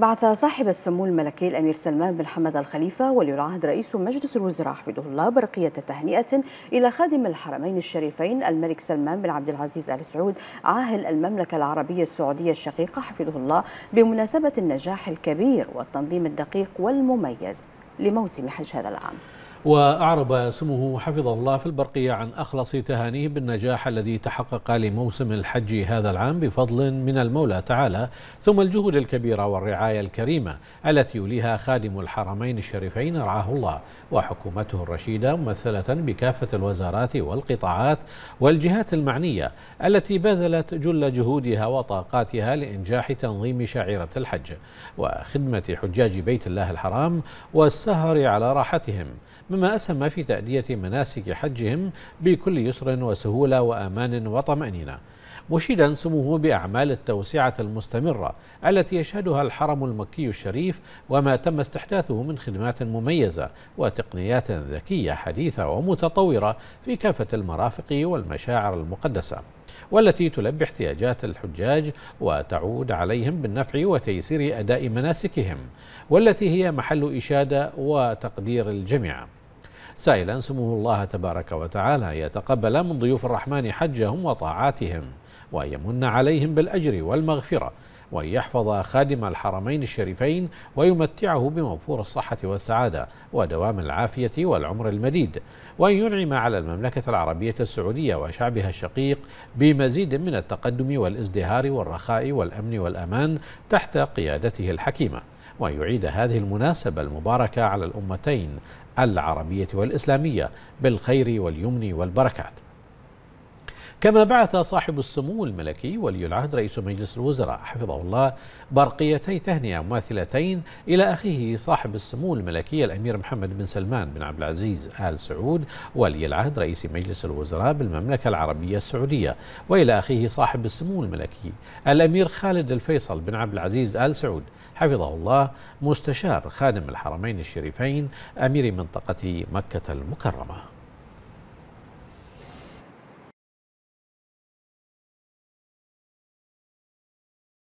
بعث صاحب السمو الملكي الأمير سلمان بن حمد الخليفة ولي العهد رئيس مجلس الوزراء حفظه الله برقية تهنئة إلى خادم الحرمين الشريفين الملك سلمان بن عبد العزيز آل سعود عاهل المملكة العربية السعودية الشقيقة حفظه الله بمناسبة النجاح الكبير والتنظيم الدقيق والمميز لموسم حج هذا العام وأعرب سمه حفظه الله في البرقية عن أخلص تهانيه بالنجاح الذي تحقق لموسم الحج هذا العام بفضل من المولى تعالى ثم الجهود الكبيرة والرعاية الكريمة التي يوليها خادم الحرمين الشريفين رعاه الله وحكومته الرشيدة ممثلة بكافة الوزارات والقطاعات والجهات المعنية التي بذلت جل جهودها وطاقاتها لإنجاح تنظيم شعيرة الحج وخدمة حجاج بيت الله الحرام والسهر على راحتهم مما أسهم في تأدية مناسك حجهم بكل يسر وسهولة وأمان وطمأنينة مشيدا سموه بأعمال التوسعة المستمرة التي يشهدها الحرم المكي الشريف وما تم استحداثه من خدمات مميزة وتقنيات ذكية حديثة ومتطورة في كافة المرافق والمشاعر المقدسة والتي تلبي احتياجات الحجاج وتعود عليهم بالنفع وتيسير أداء مناسكهم والتي هي محل إشادة وتقدير الجميع سائلا سموه الله تبارك وتعالى يتقبل من ضيوف الرحمن حجهم وطاعاتهم وأن يمن عليهم بالأجر والمغفرة وأن يحفظ خادم الحرمين الشريفين ويمتعه بموفور الصحة والسعادة ودوام العافية والعمر المديد وأن ينعم على المملكة العربية السعودية وشعبها الشقيق بمزيد من التقدم والازدهار والرخاء والأمن والأمان تحت قيادته الحكيمة وأن يعيد هذه المناسبة المباركة على الأمتين العربية والإسلامية بالخير واليمن والبركات كما بعث صاحب السمو الملكي ولي العهد رئيس مجلس الوزراء حفظه الله برقيتي تهنئة مماثلتين إلى أخيه صاحب السمو الملكي الأمير محمد بن سلمان بن عبد العزيز آل سعود ولي العهد رئيس مجلس الوزراء بالمملكة العربية السعودية وإلى أخيه صاحب السمو الملكي الأمير خالد الفيصل بن عبد العزيز آل سعود حفظه الله مستشار خادم الحرمين الشريفين أمير منطقة مكة المكرمة